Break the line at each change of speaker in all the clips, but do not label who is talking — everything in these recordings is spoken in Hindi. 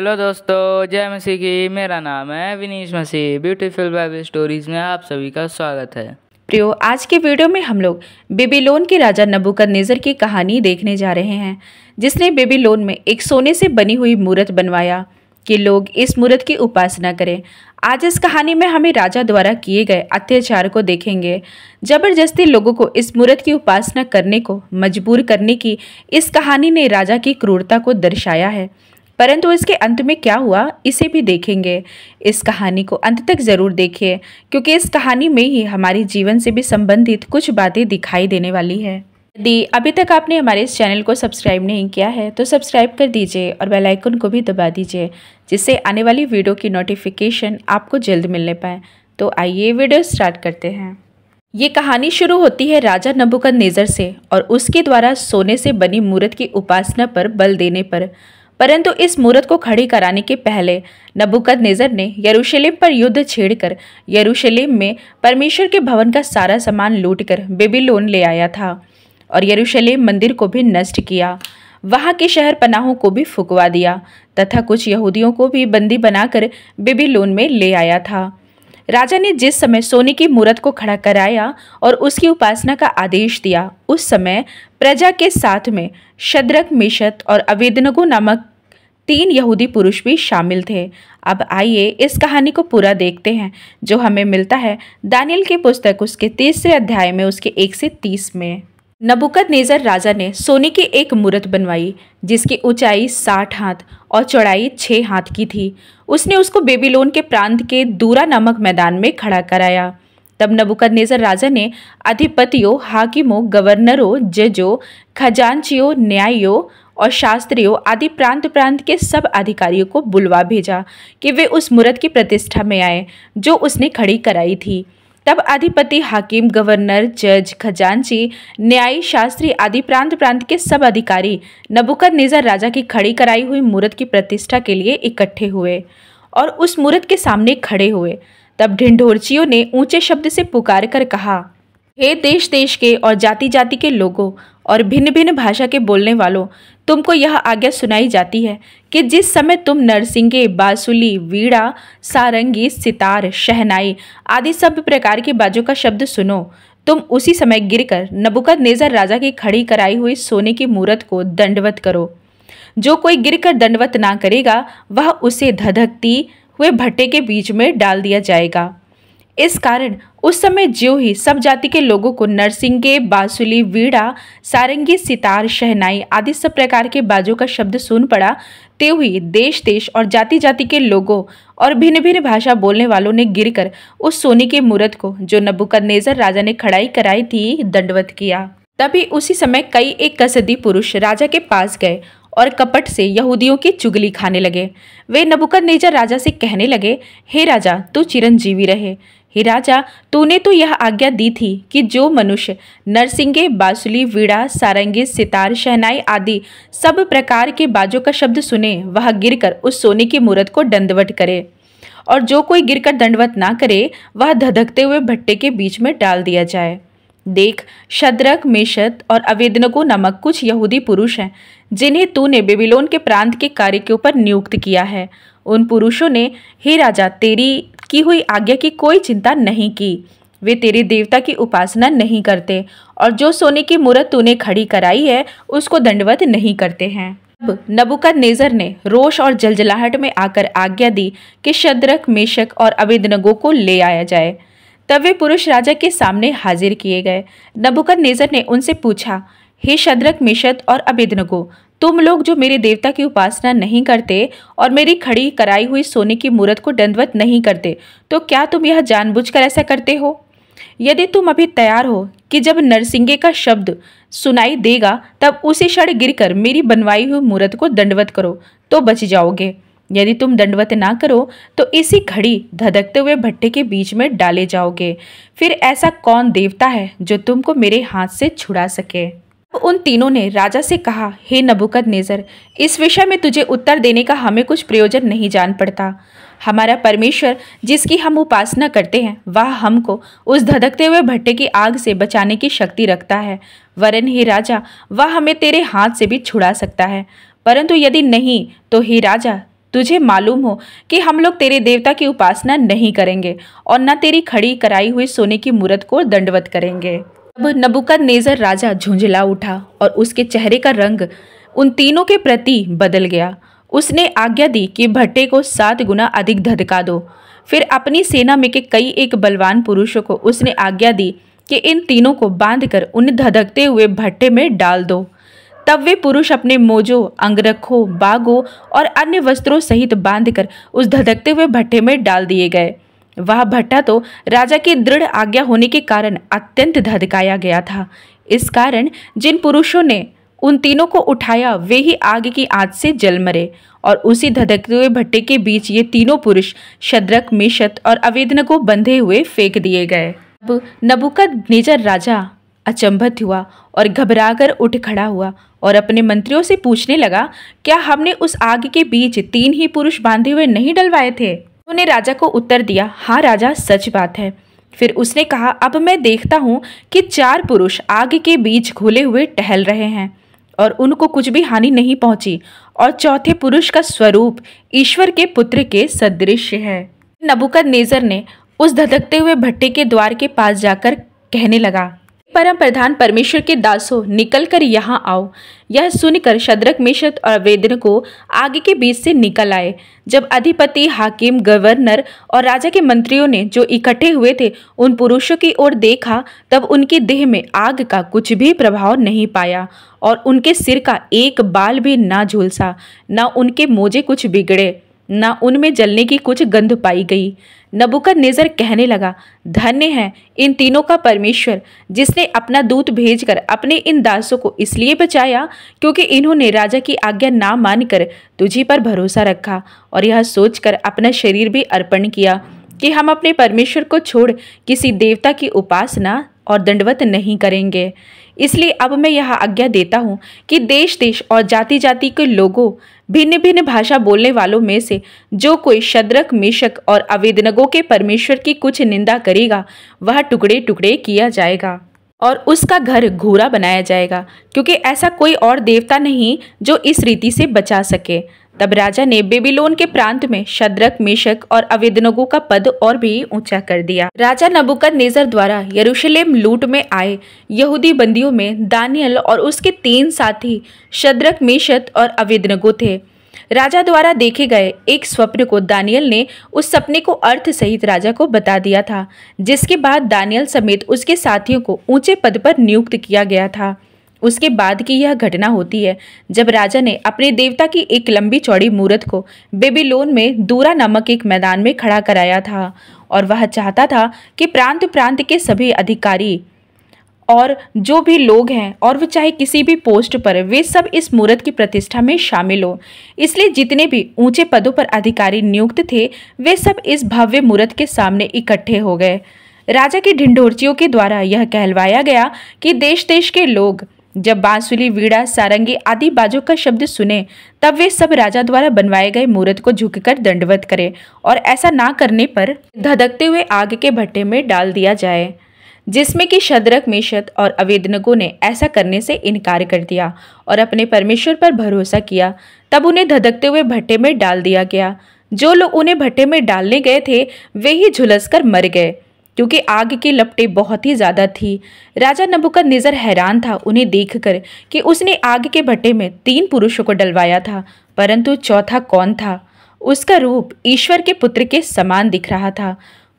हेलो दोस्तों जय मसीह की मेरा नाम है Vinish Masih beautiful Bible stories में आप सभी का स्वागत है प्रियो आज के वीडियो में हम लोग बेबीलोन के राजा नबुकदनेजर की कहानी देखने जा रहे हैं जिसने बेबीलोन में एक सोने से बनी हुई मूर्त बनवाया कि लोग इस मूर्त की उपासना करें आज इस कहानी में हमें राजा द्वारा किए गए अत्याचार को देखेंगे जबरदस्ती लोगों को इस मूर्त की उपासना करने को मजबूर करने की इस कहानी ने राजा की क्रूरता को दर्शाया है परंतु इसके अंत में क्या हुआ इसे भी देखेंगे इस कहानी को अंत तक ज़रूर देखिए क्योंकि इस कहानी में ही हमारे जीवन से भी संबंधित कुछ बातें दिखाई देने वाली है यदि अभी तक आपने हमारे इस चैनल को सब्सक्राइब नहीं किया है तो सब्सक्राइब कर दीजिए और बेल आइकन को भी दबा दीजिए जिससे आने वाली वीडियो की नोटिफिकेशन आपको जल्द मिलने पाए तो आइए वीडियो स्टार्ट करते हैं ये कहानी शुरू होती है राजा नबुकद नेजर से और उसके द्वारा सोने से बनी मूर्त की उपासना पर बल देने पर परंतु इस मूर्त को खड़ी कराने के पहले नबुकद नेजर ने यरूशलेम पर युद्ध छेड़कर यरूशलेम में परमेश्वर के भवन का सारा सामान लूटकर बेबीलोन ले आया था और यरूशलेम मंदिर को भी नष्ट किया वहाँ के शहर पनाहों को भी फुकवा दिया तथा कुछ यहूदियों को भी बंदी बनाकर बेबीलोन में ले आया था राजा ने जिस समय सोने की मूर्त को खड़ा कराया और उसकी उपासना का आदेश दिया उस समय प्रजा के साथ में शद्रक मिशत और अवेदनगो नामक तीन यहूदी पुरुष भी शामिल थे अब आइए इस कहानी को पूरा देखते हैं जो हमें मिलता है दानियल की पुस्तक उसके तीसरे अध्याय में उसके एक से तीस में नबुकद नेजर राजा ने सोने की एक मूर्त बनवाई जिसकी ऊंचाई साठ हाथ और चौड़ाई छः हाथ की थी उसने उसको बेबीलोन के प्रांत के दूरा नामक मैदान में खड़ा कराया तब नबुकद नेजर राजा ने अधिपतियों हाकिमों गवर्नरों जजों खजांचियों न्यायियों और शास्त्रियों आदि प्रांत प्रांत के सब अधिकारियों को बुलवा भेजा कि वे उस मूर्त की प्रतिष्ठा में आए जो उसने खड़ी कराई थी तब अधिपति हाकिम गवर्नर जज खजांची न्यायी शास्त्री आदि प्रांत प्रांत के सब अधिकारी नबुकर निज़र राजा की खड़ी कराई हुई मूर्त की प्रतिष्ठा के लिए इकट्ठे हुए और उस मूर्त के सामने खड़े हुए तब ढिंढोरचियों ने ऊंचे शब्द से पुकार कर कहा हे देश देश के और जाति जाति के लोगों और भिन्न भिन्न भाषा के बोलने वालों तुमको यह आज्ञा सुनाई जाती है कि जिस समय तुम नरसिंगे बांसुली वीड़ा सारंगी सितार शहनाई आदि सब प्रकार के बाजों का शब्द सुनो तुम उसी समय गिरकर नबुकद नेजर राजा की खड़ी कराई हुई सोने की मूर्त को दंडवत करो जो कोई गिरकर दंडवत ना करेगा वह उसे धधकती हुए भट्टे के बीच में डाल दिया जाएगा इस कारण उस समय ज्यों ही सब जाति के लोगों को नरसिंगे बांसुली वीड़ा सारंगी सितार शहनाई आदि सब प्रकार के बाजों का शब्द सुन पड़ा त्यों ही देश देश और जाति जाति के लोगों और भिन्न भिन्न भाषा बोलने वालों ने गिरकर उस सोने के मूर्त को जो नबुकदनेजर राजा ने खड़ाई कराई थी दंडवत किया तभी उसी समय कई एक कसदी पुरुष राजा के पास गए और कपट से यहूदियों की चुगली खाने लगे वे नबुकदनेजर राजा से कहने लगे हे राजा तू चिरंजीवी रहे हे राजा तूने तो यह आज्ञा दी थी कि जो मनुष्य नरसिंगे बासुली वीड़ा सारंगी सितार शहनाई आदि सब प्रकार के बाजों का शब्द सुने वह गिरकर उस सोने की मूर्त को दंडवट करे और जो कोई गिरकर दंडवत ना करे वह धधकते हुए भट्टे के बीच में डाल दिया जाए देख शद्रक मेषत और अवेदनको नामक कुछ यहूदी पुरुष हैं जिन्हें तूने बेबीलोन के प्रांत के कार्य के ऊपर नियुक्त किया है उन पुरुषों ने हे राजा तेरी की हुई आज्ञा की कोई चिंता नहीं की वे तेरे देवता की उपासना नहीं करते और जो सोने की मूर्त तूने खड़ी कराई है उसको दंडवत नहीं करते हैं अब नबुकद नेजर ने रोष और जलजलाहट में आकर आज्ञा दी कि शद्रक मेशक और अवेदनगो को ले आया जाए तब वे पुरुष राजा के सामने हाजिर किए गए नबुकद नेजर ने उनसे पूछा हे शद्रक मिशत और अबेदनगो तुम लोग जो मेरे देवता की उपासना नहीं करते और मेरी खड़ी कराई हुई सोने की मूर्त को दंडवत नहीं करते तो क्या तुम यह जानबूझकर ऐसा करते हो यदि तुम अभी तैयार हो कि जब नरसिंगे का शब्द सुनाई देगा तब उसी क्षण गिरकर मेरी बनवाई हुई मूर्त को दंडवत करो तो बच जाओगे यदि तुम दंडवत ना करो तो इसी घड़ी धधकते हुए भट्टे के बीच में डाले जाओगे फिर ऐसा कौन देवता है जो तुमको मेरे हाथ से छुड़ा सके उन तीनों ने राजा से कहा हे नबुकद नेजर इस विषय में तुझे उत्तर देने का हमें कुछ प्रयोजन नहीं जान पड़ता हमारा परमेश्वर जिसकी हम उपासना करते हैं वह हमको उस धधकते हुए भट्टे की आग से बचाने की शक्ति रखता है वरन हे राजा वह हमें तेरे हाथ से भी छुड़ा सकता है परंतु यदि नहीं तो हे राजा तुझे मालूम हो कि हम लोग तेरे देवता की उपासना नहीं करेंगे और न तेरी खड़ी कराई हुई सोने की मूर्त को दंडवत करेंगे तब नबुकद नेजर राजा झुंझला उठा और उसके चेहरे का रंग उन तीनों के प्रति बदल गया उसने आज्ञा दी कि भट्टे को सात गुना अधिक धधका दो फिर अपनी सेना में के कई एक बलवान पुरुषों को उसने आज्ञा दी कि इन तीनों को बांधकर उन्हें धधकते हुए भट्टे में डाल दो तब वे पुरुष अपने मोजों अंगरखों बागों और अन्य वस्त्रों सहित बांधकर उस धधकते हुए भट्टे में डाल दिए गए वह भट्टा तो राजा की दृढ़ आज्ञा होने के कारण अत्यंत धधकाया गया था इस कारण जिन पुरुषों ने उन तीनों को उठाया वे ही आग की आँच से जल मरे और उसी धधकते हुए भट्टे के बीच ये तीनों पुरुष शद्रक मिशत और अवेदन को बंधे हुए फेंक दिए गए अब नबुकद नेजर राजा अचंभत हुआ और घबराकर उठ खड़ा हुआ और अपने मंत्रियों से पूछने लगा क्या हमने उस आग के बीच तीन ही पुरुष बांधे हुए नहीं डलवाए थे उन्होंने राजा को उत्तर दिया हाँ राजा सच बात है फिर उसने कहा अब मैं देखता हूँ कि चार पुरुष आग के बीच घुले हुए टहल रहे हैं और उनको कुछ भी हानि नहीं पहुंची और चौथे पुरुष का स्वरूप ईश्वर के पुत्र के सदृश है नबुकद नेजर ने उस धधकते हुए भट्टे के द्वार के पास जाकर कहने लगा परम प्रधान परमेश्वर के दासो निकल कर यहाँ आओ यह सुनकर शद्रक मिश्र और वेदन को आगे के बीच से निकल आए जब अधिपति हाकिम गवर्नर और राजा के मंत्रियों ने जो इकट्ठे हुए थे उन पुरुषों की ओर देखा तब उनके देह में आग का कुछ भी प्रभाव नहीं पाया और उनके सिर का एक बाल भी ना झुलसा ना उनके मोजे कुछ बिगड़े ना उनमें जलने की कुछ गंध पाई गई नबुकर नेजर कहने लगा धन्य है इन तीनों का परमेश्वर जिसने अपना दूत भेजकर अपने इन दासों को इसलिए बचाया क्योंकि इन्होंने राजा की आज्ञा ना मानकर तुझी पर भरोसा रखा और यह सोचकर अपना शरीर भी अर्पण किया कि हम अपने परमेश्वर को छोड़ किसी देवता की उपासना और दंडवत नहीं करेंगे इसलिए अब मैं यह आज्ञा देता हूँ कि देश देश और जाति जाति के लोगों भिन्न भिन्न भाषा बोलने वालों में से जो कोई शद्रक मेषक और अवेदनगों के परमेश्वर की कुछ निंदा करेगा वह टुकड़े टुकड़े किया जाएगा और उसका घर घूरा बनाया जाएगा क्योंकि ऐसा कोई और देवता नहीं जो इस रीति से बचा सके तब राजा ने बेबीलोन के प्रांत में शद्रक मेशक और अवेदनगो का पद और भी ऊंचा कर दिया राजा नबुकद नेजर द्वारा यरूशलेम लूट में आए यहूदी बंदियों में दानियल और उसके तीन साथी शद्रक मेषक और अवेदनगो थे राजा द्वारा देखे गए एक स्वप्न को दानियल ने उस सपने को अर्थ सहित राजा को बता दिया था जिसके बाद दानियल समेत उसके साथियों को ऊंचे पद पर नियुक्त किया गया था उसके बाद की यह घटना होती है जब राजा ने अपने देवता की एक लंबी चौड़ी मूर्त को बेबीलोन में दूरा नामक एक मैदान में खड़ा कराया था और वह चाहता था कि प्रांत प्रांत के सभी अधिकारी और जो भी लोग हैं और वे चाहे किसी भी पोस्ट पर वे सब इस मूर्त की प्रतिष्ठा में शामिल हों इसलिए जितने भी ऊंचे पदों पर अधिकारी नियुक्त थे वे सब इस भव्य मूर्त के सामने इकट्ठे हो गए राजा की ढिंढोरचियों के द्वारा यह कहलवाया गया कि देश देश के लोग जब बांसुली वीड़ा सारंगी आदि बाजों का शब्द सुने तब वे सब राजा द्वारा बनवाए गए मूर्त को झुककर दंडवत करें और ऐसा ना करने पर धधकते हुए आग के भट्टे में डाल दिया जाए जिसमें कि शद्रक मिशत और अवेदनकों ने ऐसा करने से इनकार कर दिया और अपने परमेश्वर पर भरोसा किया तब उन्हें धधकते हुए भट्टे में डाल दिया गया जो लोग उन्हें भट्टे में डालने गए थे वे ही झुलस कर मर गए क्योंकि आग के लपटे बहुत ही ज़्यादा थी राजा नबुकद निज़र हैरान था उन्हें देखकर कि उसने आग के भट्टे में तीन पुरुषों को डलवाया था परंतु चौथा कौन था उसका रूप ईश्वर के पुत्र के समान दिख रहा था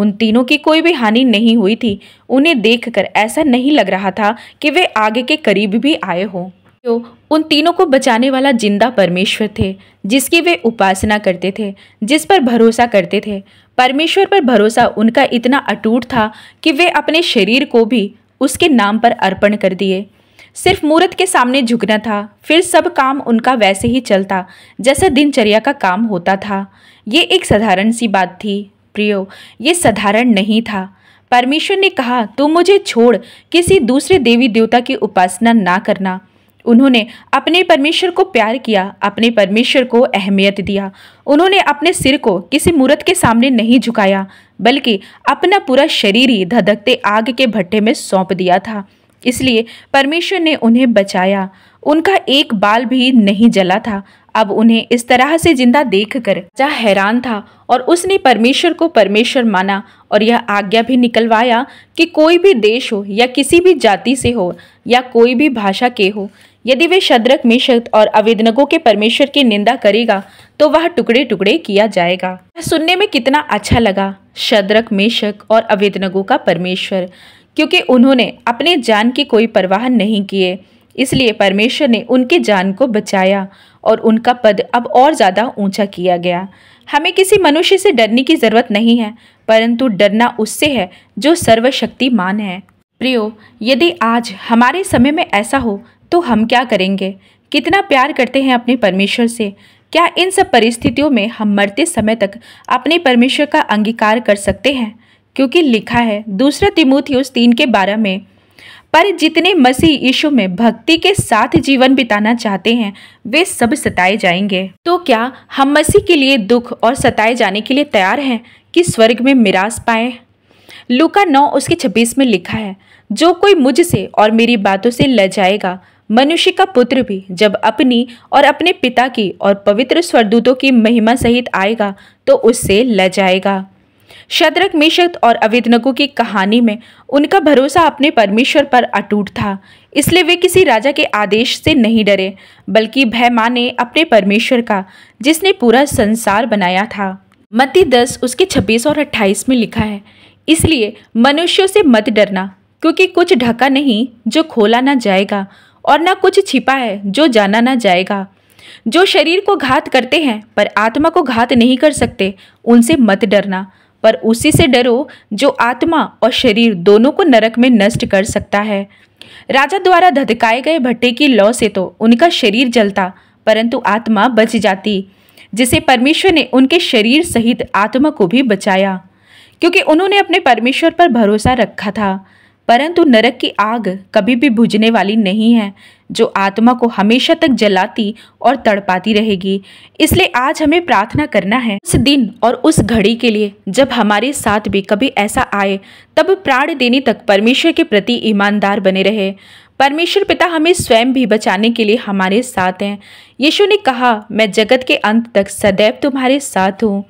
उन तीनों की कोई भी हानि नहीं हुई थी उन्हें देखकर ऐसा नहीं लग रहा था कि वे आगे के करीब भी आए हों जो उन तीनों को बचाने वाला जिंदा परमेश्वर थे जिसकी वे उपासना करते थे जिस पर भरोसा करते थे परमेश्वर पर भरोसा उनका इतना अटूट था कि वे अपने शरीर को भी उसके नाम पर अर्पण कर दिए सिर्फ मूर्त के सामने झुकना था फिर सब काम उनका वैसे ही चलता जैसा दिनचर्या का काम होता था ये एक साधारण सी बात थी प्रियो ये साधारण नहीं था परमेश्वर ने कहा तुम मुझे छोड़ किसी दूसरे देवी देवता की उपासना ना करना उन्होंने अपने परमेश्वर को प्यार किया अपने परमेश्वर को अहमियत दिया उन्होंने अपने सिर को किसी मूर्त के सामने नहीं झुकाया बल्कि अपना पूरा शरीर ही धधकते आग के भट्टे में सौंप दिया था इसलिए परमेश्वर ने उन्हें बचाया उनका एक बाल भी नहीं जला था अब उन्हें इस तरह से जिंदा देखकर राजा हैरान था और उसने परमेश्वर को परमेश्वर माना और यह आज्ञा भी निकलवाया कि कोई भी देश हो या किसी भी जाति से हो या कोई भी भाषा के हो यदि वे शद्रक मिशक और अवेदनकों के परमेश्वर की निंदा करेगा तो वह टुकड़े टुकड़े किया जाएगा यह सुनने में कितना अच्छा लगा शद्रक मिशक और अवेदनकों का परमेश्वर क्योंकि उन्होंने अपने जान की कोई परवाह नहीं किए इसलिए परमेश्वर ने उनकी जान को बचाया और उनका पद अब और ज़्यादा ऊंचा किया गया हमें किसी मनुष्य से डरने की ज़रूरत नहीं है परंतु डरना उससे है जो सर्वशक्तिमान है प्रियो यदि आज हमारे समय में ऐसा हो तो हम क्या करेंगे कितना प्यार करते हैं अपने परमेश्वर से क्या इन सब परिस्थितियों में हम मरते समय तक अपने परमेश्वर का अंगीकार कर सकते हैं क्योंकि लिखा है दूसरा तिमोथियस तीन के बारह में पर जितने मसीह यीशु में भक्ति के साथ जीवन बिताना चाहते हैं वे सब सताए जाएंगे तो क्या हम मसीह के लिए दुख और सताए जाने के लिए तैयार हैं कि स्वर्ग में मिरास पाए लूका नौ उसके छब्बीस में लिखा है जो कोई मुझसे और मेरी बातों से ल जाएगा मनुष्य का पुत्र भी जब अपनी और अपने पिता की और पवित्र स्वरदूतों की महिमा सहित आएगा तो उससे ल जाएगा शद्रक मिशत और अवेदनको की कहानी में उनका भरोसा अपने परमेश्वर पर अटूट था इसलिए वे किसी राजा के आदेश से नहीं डरे बल्कि भय माने अपने परमेश्वर का जिसने पूरा संसार बनाया था मती दस उसके छब्बीस और अट्ठाईस में लिखा है इसलिए मनुष्यों से मत डरना क्योंकि कुछ ढका नहीं जो खोला ना जाएगा और न कुछ छिपा है जो जाना ना जाएगा जो शरीर को घात करते हैं पर आत्मा को घात नहीं कर सकते उनसे मत डरना पर उसी से डरो जो आत्मा और शरीर दोनों को नरक में नष्ट कर सकता है राजा द्वारा धधकाए गए भट्टे की लौ से तो उनका शरीर जलता परंतु आत्मा बच जाती जिसे परमेश्वर ने उनके शरीर सहित आत्मा को भी बचाया क्योंकि उन्होंने अपने परमेश्वर पर भरोसा रखा था परंतु नरक की आग कभी भी बुझने वाली नहीं है जो आत्मा को हमेशा तक जलाती और तड़पाती रहेगी इसलिए आज हमें प्रार्थना करना है उस दिन और उस घड़ी के लिए जब हमारे साथ भी कभी ऐसा आए तब प्राण देने तक परमेश्वर के प्रति ईमानदार बने रहे परमेश्वर पिता हमें स्वयं भी बचाने के लिए हमारे साथ हैं यीशु ने कहा मैं जगत के अंत तक सदैव तुम्हारे साथ हूँ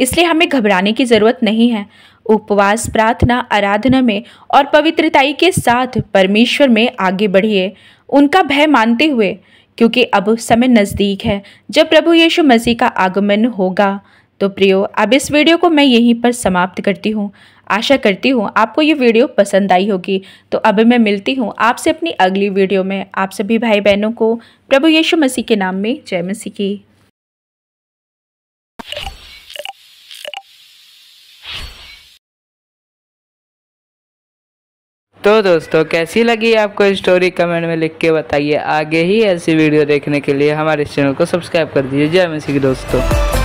इसलिए हमें घबराने की ज़रूरत नहीं है उपवास प्रार्थना आराधना में और पवित्रताई के साथ परमेश्वर में आगे बढ़िए उनका भय मानते हुए क्योंकि अब समय नज़दीक है जब प्रभु यीशु मसीह का आगमन होगा तो प्रियो अब इस वीडियो को मैं यहीं पर समाप्त करती हूँ आशा करती हूँ आपको ये वीडियो पसंद आई होगी तो अब मैं मिलती हूँ आपसे अपनी अगली वीडियो में आप सभी भाई बहनों को प्रभु यीशु मसीह के नाम में जय मसीह की तो दोस्तों कैसी लगी आपको स्टोरी कमेंट में लिख के बताइए आगे ही ऐसी वीडियो देखने के लिए हमारे चैनल को सब्सक्राइब कर दीजिए जय मसीह दोस्तों